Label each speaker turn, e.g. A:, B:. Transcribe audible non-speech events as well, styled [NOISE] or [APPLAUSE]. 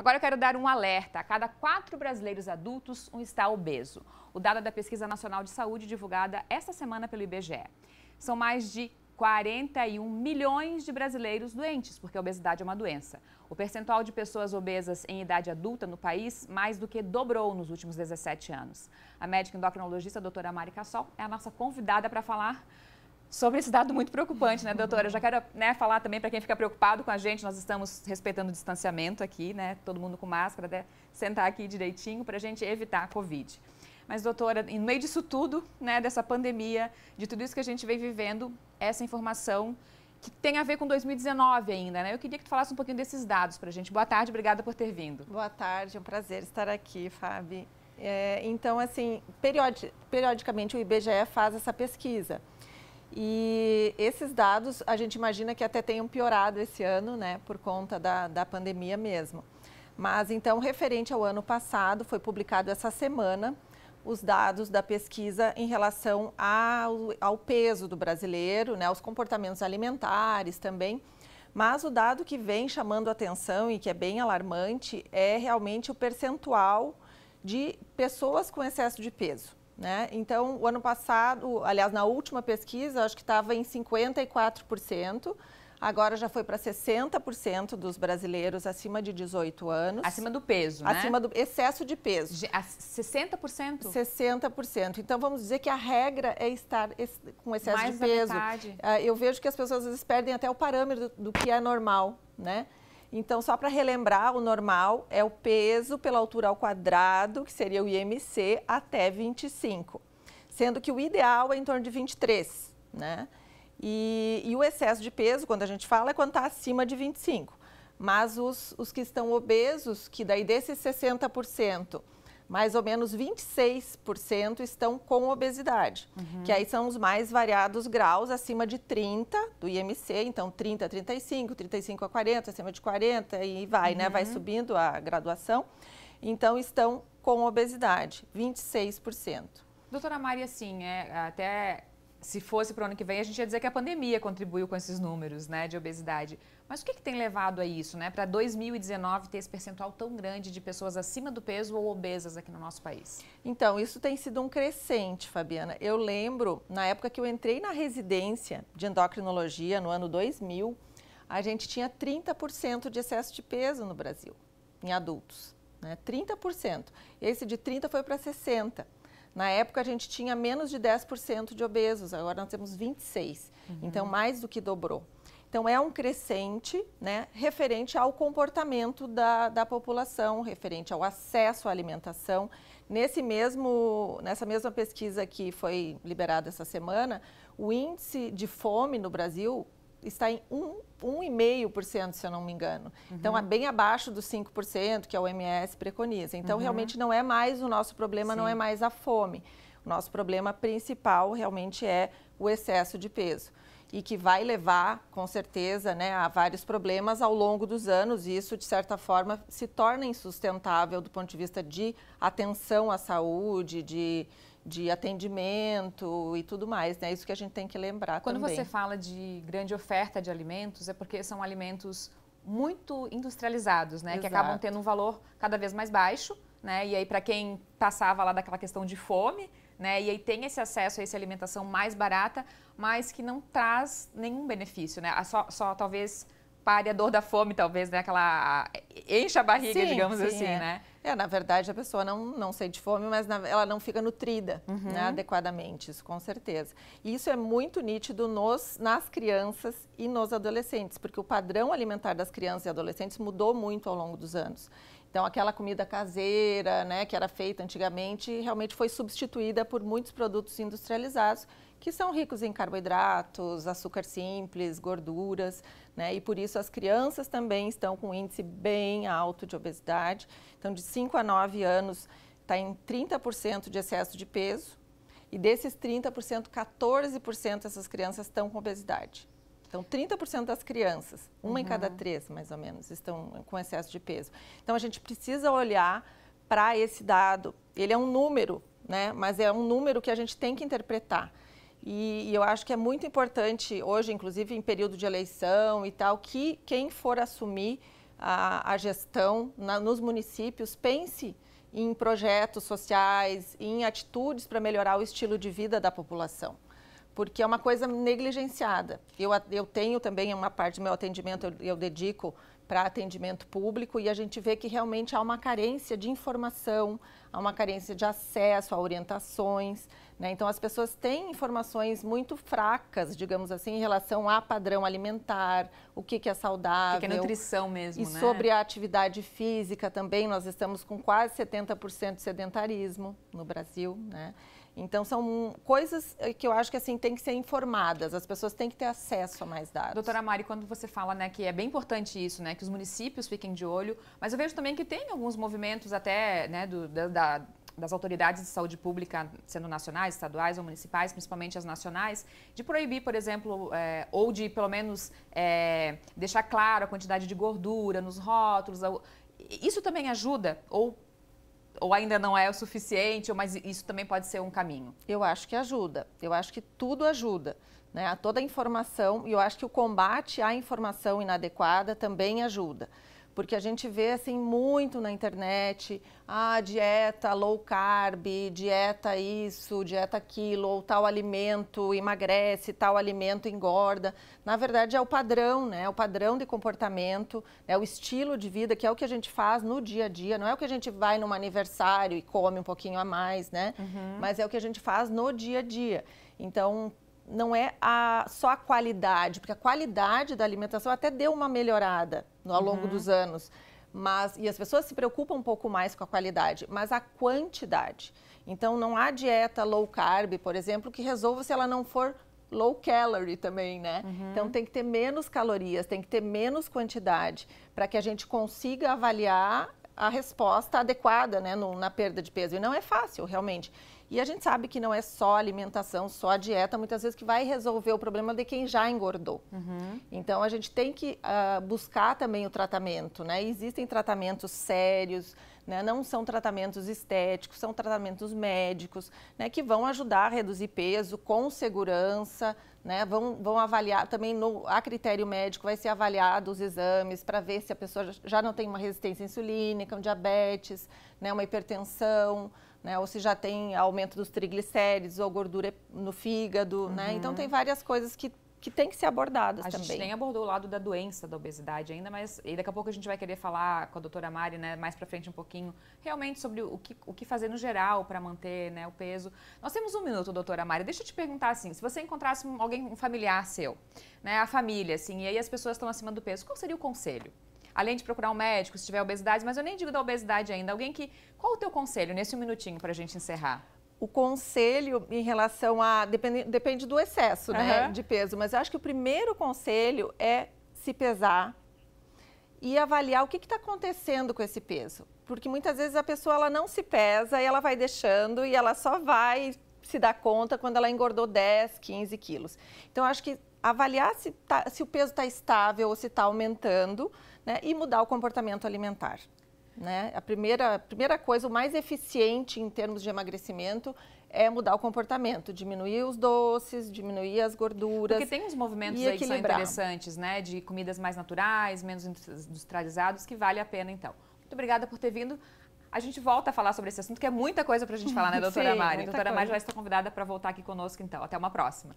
A: Agora eu quero dar um alerta. A cada quatro brasileiros adultos, um está obeso. O dado é da Pesquisa Nacional de Saúde, divulgada esta semana pelo IBGE. São mais de 41 milhões de brasileiros doentes, porque a obesidade é uma doença. O percentual de pessoas obesas em idade adulta no país mais do que dobrou nos últimos 17 anos. A médica endocrinologista doutora Mari Cassol é a nossa convidada para falar Sobre esse dado muito preocupante, né, doutora? Eu já quero né, falar também para quem fica preocupado com a gente, nós estamos respeitando o distanciamento aqui, né? Todo mundo com máscara, até né, sentar aqui direitinho para a gente evitar a Covid. Mas, doutora, no meio disso tudo, né, dessa pandemia, de tudo isso que a gente vem vivendo, essa informação que tem a ver com 2019 ainda, né? Eu queria que tu falasse um pouquinho desses dados para a gente. Boa tarde, obrigada por ter vindo. Boa tarde, é um prazer estar aqui, Fábio. É, então, assim,
B: periodi, periodicamente o IBGE faz essa pesquisa. E esses dados, a gente imagina que até tenham piorado esse ano, né, por conta da, da pandemia mesmo. Mas então, referente ao ano passado, foi publicado essa semana os dados da pesquisa em relação ao, ao peso do brasileiro, né, aos comportamentos alimentares também. Mas o dado que vem chamando atenção e que é bem alarmante é realmente o percentual de pessoas com excesso de peso. Né? Então, o ano passado, aliás, na última pesquisa, acho que estava em 54%. Agora já foi para 60% dos brasileiros acima de 18 anos. Acima do peso, né? Acima do excesso de peso. De, 60%? 60%. Então vamos dizer que a regra é estar com excesso Mais de peso. Metade. Ah, eu vejo que as pessoas às vezes perdem até o parâmetro do que é normal, né? Então, só para relembrar, o normal é o peso pela altura ao quadrado, que seria o IMC, até 25, sendo que o ideal é em torno de 23, né? E, e o excesso de peso, quando a gente fala, é quando está acima de 25. Mas os, os que estão obesos, que daí desses 60%, mais ou menos 26% estão com obesidade, uhum. que aí são os mais variados graus, acima de 30 do IMC, então 30 a 35, 35 a 40, acima de 40 e vai, uhum. né? Vai uhum. subindo a graduação. Então estão com obesidade, 26%.
A: Doutora Maria, assim, é, até se fosse para o ano que vem, a gente ia dizer que a pandemia contribuiu com esses números né, de obesidade. Mas o que, que tem levado a isso, né, para 2019 ter esse percentual tão grande de pessoas acima do peso ou obesas aqui no nosso país?
B: Então, isso tem sido um crescente, Fabiana. Eu lembro, na época que eu entrei na residência de endocrinologia, no ano 2000, a gente tinha 30% de excesso de peso no Brasil, em adultos. Né, 30%. Esse de 30% foi para 60%. Na época a gente tinha menos de 10% de obesos, agora nós temos 26. Uhum. Então mais do que dobrou. Então é um crescente, né, referente ao comportamento da, da população, referente ao acesso à alimentação. Nesse mesmo, nessa mesma pesquisa que foi liberada essa semana, o índice de fome no Brasil está em 1,5%, se eu não me engano. Uhum. Então, é uhum. bem abaixo dos 5% que a OMS preconiza. Então, uhum. realmente não é mais o nosso problema, Sim. não é mais a fome. O nosso problema principal realmente é o excesso de peso e que vai levar, com certeza, né, a vários problemas ao longo dos anos. E isso, de certa forma, se torna insustentável do ponto de vista de atenção à saúde, de
A: de atendimento e tudo mais, né? Isso que a gente tem que lembrar Quando também. você fala de grande oferta de alimentos, é porque são alimentos muito industrializados, né? Exato. Que acabam tendo um valor cada vez mais baixo, né? E aí para quem passava lá daquela questão de fome, né? E aí tem esse acesso a essa alimentação mais barata, mas que não traz nenhum benefício, né? Só, só talvez pare a dor da fome, talvez, né? Aquela. enche a barriga, sim, digamos sim, assim, é. né? É, na verdade, a pessoa não, não sente fome, mas na, ela não fica nutrida uhum. né,
B: adequadamente, isso com certeza. E isso é muito nítido nos, nas crianças e nos adolescentes, porque o padrão alimentar das crianças e adolescentes mudou muito ao longo dos anos. Então, aquela comida caseira, né, que era feita antigamente, realmente foi substituída por muitos produtos industrializados que são ricos em carboidratos, açúcar simples, gorduras, né? E por isso as crianças também estão com um índice bem alto de obesidade. Então, de 5 a 9 anos, está em 30% de excesso de peso. E desses 30%, 14% dessas crianças estão com obesidade. Então, 30% das crianças, uma uhum. em cada uhum. três, mais ou menos, estão com excesso de peso. Então, a gente precisa olhar para esse dado. Ele é um número, né? Mas é um número que a gente tem que interpretar. E, e, eu acho que é muito importante hoje, inclusive em período de eleição e tal, que quem for assumir a, a gestão na, nos municípios pense em projetos sociais, em atitudes para melhorar o estilo de vida da população. Porque é uma coisa negligenciada. Eu, eu tenho também uma parte do meu atendimento, eu, eu dedico para atendimento público e a gente vê que realmente há uma carência de informação, há uma carência de acesso a orientações. Né? Então, as pessoas têm informações muito fracas, digamos assim, em relação a padrão alimentar, o que, que é saudável. O que, que é nutrição mesmo, E né? sobre a atividade física também, nós estamos com quase 70% de sedentarismo no Brasil, né?
A: Então, são coisas eh, que eu acho que assim tem que ser informadas, as pessoas têm que ter acesso a mais dados. Doutora Mari, quando você fala né, que é bem importante isso, né, que os municípios fiquem de olho, mas eu vejo também que tem alguns movimentos até né, do, da, da das autoridades de saúde pública, sendo nacionais, estaduais ou municipais, principalmente as nacionais, de proibir, por exemplo, é, ou de pelo menos é, deixar claro a quantidade de gordura nos rótulos. Isso também ajuda ou ou ainda não é o suficiente, mas isso também pode ser um
B: caminho. Eu acho que ajuda. Eu acho que tudo ajuda. Né? Toda a informação, e eu acho que o combate à informação inadequada também ajuda. Porque a gente vê assim muito na internet, ah, dieta low carb, dieta isso, dieta aquilo, ou tal alimento emagrece, tal alimento engorda. Na verdade é o padrão, né? É o padrão de comportamento, é né? o estilo de vida que é o que a gente faz no dia a dia, não é o que a gente vai num aniversário e come um pouquinho a mais, né? Uhum. Mas é o que a gente faz no dia a dia. Então, não é a, só a qualidade, porque a qualidade da alimentação até deu uma melhorada no, ao longo uhum. dos anos. Mas, e as pessoas se preocupam um pouco mais com a qualidade, mas a quantidade. Então, não há dieta low carb, por exemplo, que resolva se ela não for low calorie também, né? Uhum. Então tem que ter menos calorias, tem que ter menos quantidade para que a gente consiga avaliar a resposta adequada, né, no, na perda de peso. E não é fácil, realmente. E a gente sabe que não é só alimentação, só dieta, muitas vezes que vai resolver o problema de quem já engordou. Uhum. Então a gente tem que uh, buscar também o tratamento, né? Existem tratamentos sérios, né? Não são tratamentos estéticos, são tratamentos médicos, né? Que vão ajudar a reduzir peso com segurança, né? Vão, vão avaliar também no, a critério médico, vai ser avaliado os exames para ver se a pessoa já não tem uma resistência insulínica, um diabetes, né? Uma hipertensão né? Ou se já tem aumento dos triglicéridos ou gordura no fígado, né? uhum. né? Então tem várias coisas que que tem que ser abordadas a também. A gente nem
A: abordou o lado da doença da obesidade ainda, mas daqui a pouco a gente vai querer falar com a doutora Mari, né, mais para frente um pouquinho, realmente sobre o que, o que fazer no geral para manter né, o peso. Nós temos um minuto, doutora Mari. Deixa eu te perguntar assim, se você encontrasse alguém, um familiar seu, né, a família, assim, e aí as pessoas estão acima do peso, qual seria o conselho? além de procurar um médico se tiver obesidade, mas eu nem digo da obesidade ainda, alguém que. Qual o teu conselho nesse minutinho para a gente encerrar?
B: o conselho em relação a. Depende, depende do excesso uhum. né, de peso, mas eu acho que o primeiro conselho é se pesar e avaliar o que está acontecendo com esse peso. Porque muitas vezes a pessoa ela não se pesa e ela vai deixando e ela só vai se dar conta quando ela engordou 10, 15 quilos. Então, eu acho que avaliar se, tá, se o peso está estável ou se está aumentando né, e mudar o comportamento alimentar. Né? A, primeira, primeira coisa, o mais eficiente em termos de emagrecimento é mudar
A: o comportamento, diminuir os doces, diminuir as gorduras. Porque tem uns movimentos aí que são interessantes, né? De comidas mais naturais, menos industrializados, que vale a pena então. Muito obrigada por ter vindo. A gente volta a falar sobre esse assunto, que é muita coisa para a gente falar, né, [LAUGHS] doutora Sim, Mari? A doutora coisa. Mari já está convidada para voltar aqui conosco, então. Até uma próxima.